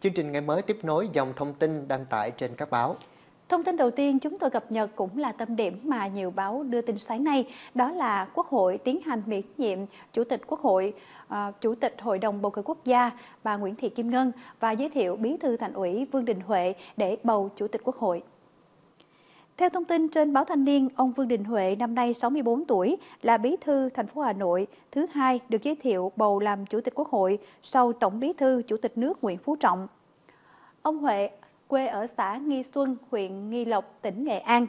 Chương trình ngày mới tiếp nối dòng thông tin đăng tải trên các báo. Thông tin đầu tiên chúng tôi cập nhật cũng là tâm điểm mà nhiều báo đưa tin sáng nay, đó là Quốc hội tiến hành miễn nhiệm Chủ tịch Quốc hội, uh, Chủ tịch Hội đồng Bầu cử Quốc gia bà Nguyễn Thị Kim Ngân và giới thiệu Bí thư Thành ủy Vương Đình Huệ để bầu Chủ tịch Quốc hội. Theo thông tin trên báo Thanh niên, ông Vương Đình Huệ năm nay 64 tuổi là bí thư thành phố Hà Nội, thứ hai được giới thiệu bầu làm Chủ tịch Quốc hội sau Tổng bí thư Chủ tịch nước Nguyễn Phú Trọng. Ông Huệ quê ở xã Nghi Xuân, huyện Nghi Lộc, tỉnh Nghệ An.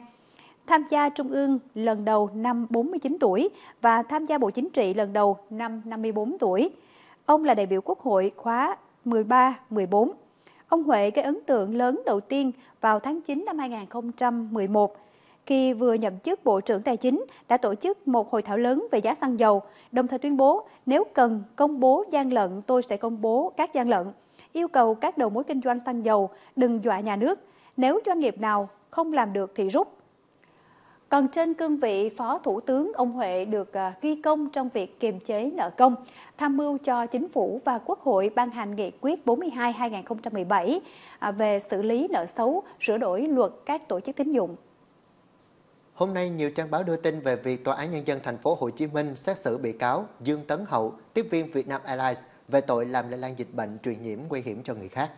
Tham gia Trung ương lần đầu năm 49 tuổi và tham gia Bộ Chính trị lần đầu năm 54 tuổi. Ông là đại biểu Quốc hội khóa 13-14 Ông Huệ gây ấn tượng lớn đầu tiên vào tháng 9 năm 2011 khi vừa nhậm chức Bộ trưởng Tài chính đã tổ chức một hội thảo lớn về giá xăng dầu, đồng thời tuyên bố nếu cần công bố gian lận tôi sẽ công bố các gian lận, yêu cầu các đầu mối kinh doanh xăng dầu đừng dọa nhà nước, nếu doanh nghiệp nào không làm được thì rút. Còn trên cương vị Phó Thủ tướng, ông Huệ được à, ghi công trong việc kiềm chế nợ công, tham mưu cho Chính phủ và Quốc hội ban hành nghị quyết 42-2017 à, về xử lý nợ xấu, sửa đổi luật các tổ chức tín dụng. Hôm nay nhiều trang báo đưa tin về việc tòa án nhân dân thành phố Hồ Chí Minh xét xử bị cáo Dương Tấn Hậu, tiếp viên Vietnam Airlines về tội làm lây lan dịch bệnh truyền nhiễm nguy hiểm cho người khác.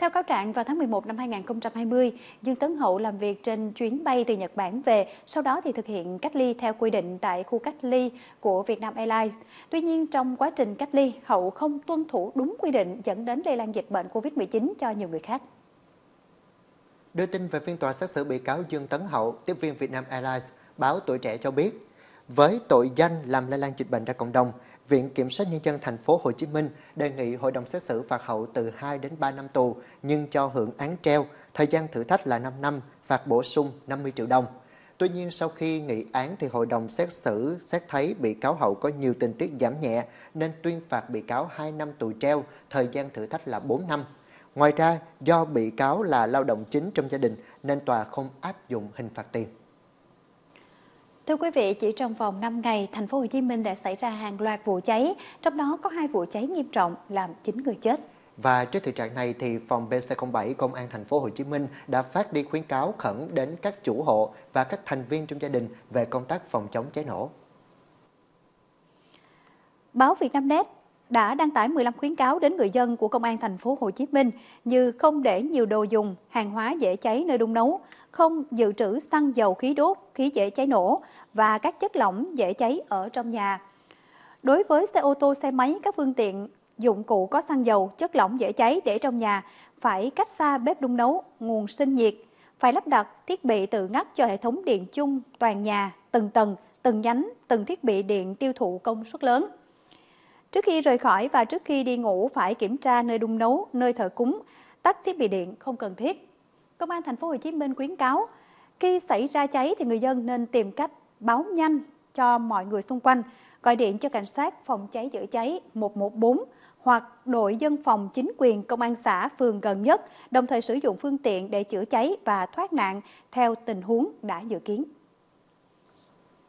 Theo cáo trạng, vào tháng 11 năm 2020, Dương Tấn Hậu làm việc trên chuyến bay từ Nhật Bản về, sau đó thì thực hiện cách ly theo quy định tại khu cách ly của Vietnam Airlines. Tuy nhiên, trong quá trình cách ly, Hậu không tuân thủ đúng quy định dẫn đến lây lan dịch bệnh COVID-19 cho nhiều người khác. Đưa tin về phiên tòa xét xử bị cáo Dương Tấn Hậu, tiếp viên Vietnam Airlines, báo Tuổi Trẻ cho biết, với tội danh làm lây lan dịch bệnh ra cộng đồng, Viện Kiểm sát Nhân dân thành phố Hồ Chí Minh đề nghị hội đồng xét xử phạt hậu từ 2 đến 3 năm tù nhưng cho hưởng án treo, thời gian thử thách là 5 năm, phạt bổ sung 50 triệu đồng. Tuy nhiên sau khi nghị án thì hội đồng xét xử xét thấy bị cáo hậu có nhiều tình tiết giảm nhẹ nên tuyên phạt bị cáo 2 năm tù treo, thời gian thử thách là 4 năm. Ngoài ra, do bị cáo là lao động chính trong gia đình nên tòa không áp dụng hình phạt tiền. Thưa quý vị, chỉ trong vòng 5 ngày, thành phố Hồ Chí Minh đã xảy ra hàng loạt vụ cháy, trong đó có hai vụ cháy nghiêm trọng làm 9 người chết. Và trước thực trạng này thì phòng BC07 Công an thành phố Hồ Chí Minh đã phát đi khuyến cáo khẩn đến các chủ hộ và các thành viên trong gia đình về công tác phòng chống cháy nổ. Báo Vietnamnet đã đăng tải 15 khuyến cáo đến người dân của Công an thành phố Hồ Chí Minh như không để nhiều đồ dùng, hàng hóa dễ cháy nơi đun nấu, không dự trữ xăng dầu khí đốt, khí dễ cháy nổ và các chất lỏng dễ cháy ở trong nhà. Đối với xe ô tô, xe máy, các phương tiện dụng cụ có xăng dầu, chất lỏng dễ cháy để trong nhà phải cách xa bếp đun nấu, nguồn sinh nhiệt, phải lắp đặt thiết bị tự ngắt cho hệ thống điện chung toàn nhà, từng tầng, từng nhánh, từng thiết bị điện tiêu thụ công suất lớn. Trước khi rời khỏi và trước khi đi ngủ phải kiểm tra nơi đun nấu, nơi thờ cúng, tắt thiết bị điện không cần thiết. Công an thành phố Hồ Chí Minh khuyến cáo khi xảy ra cháy thì người dân nên tìm cách báo nhanh cho mọi người xung quanh, gọi điện cho cảnh sát phòng cháy chữa cháy 114 hoặc đội dân phòng chính quyền công an xã phường gần nhất, đồng thời sử dụng phương tiện để chữa cháy và thoát nạn theo tình huống đã dự kiến.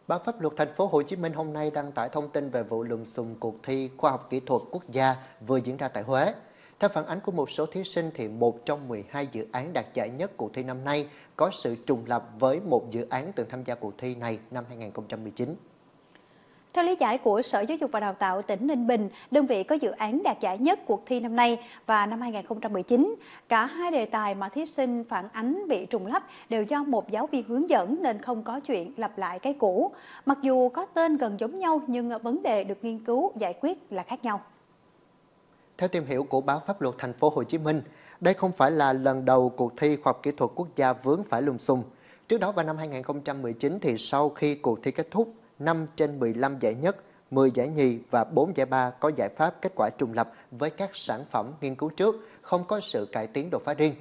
Báo pháp luật thành phố Hồ Chí Minh hôm nay đăng tải thông tin về vụ lùm xùm cuộc thi khoa học kỹ thuật quốc gia vừa diễn ra tại Huế. Theo phản ánh của một số thí sinh thì một trong 12 dự án đạt giải nhất cuộc thi năm nay có sự trùng lập với một dự án từng tham gia cuộc thi này năm 2019. Theo lý giải của Sở Giáo dục và Đào tạo tỉnh Ninh Bình, đơn vị có dự án đạt giải nhất cuộc thi năm nay và năm 2019, cả hai đề tài mà thí sinh phản ánh bị trùng lắp đều do một giáo viên hướng dẫn nên không có chuyện lặp lại cái cũ. Mặc dù có tên gần giống nhau nhưng vấn đề được nghiên cứu giải quyết là khác nhau. Theo tìm hiểu của báo Pháp luật Thành phố Hồ Chí Minh, đây không phải là lần đầu cuộc thi khoa học kỹ thuật quốc gia vướng phải lùm xùm. Trước đó vào năm 2019 thì sau khi cuộc thi kết thúc, 5 trên 15 giải nhất, 10 giải nhì và 4 giải ba có giải pháp kết quả trùng lập với các sản phẩm nghiên cứu trước, không có sự cải tiến đột phá riêng.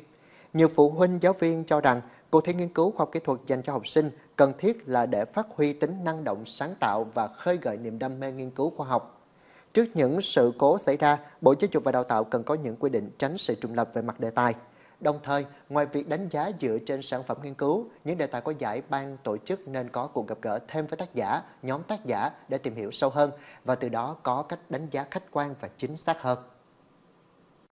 Nhiều phụ huynh giáo viên cho rằng cuộc thi nghiên cứu khoa học kỹ thuật dành cho học sinh cần thiết là để phát huy tính năng động sáng tạo và khơi gợi niềm đam mê nghiên cứu khoa học Trước những sự cố xảy ra, Bộ Giáo dục và Đào tạo cần có những quy định tránh sự trùng lập về mặt đề tài. Đồng thời, ngoài việc đánh giá dựa trên sản phẩm nghiên cứu, những đề tài có giải ban tổ chức nên có cuộc gặp gỡ thêm với tác giả, nhóm tác giả để tìm hiểu sâu hơn và từ đó có cách đánh giá khách quan và chính xác hơn.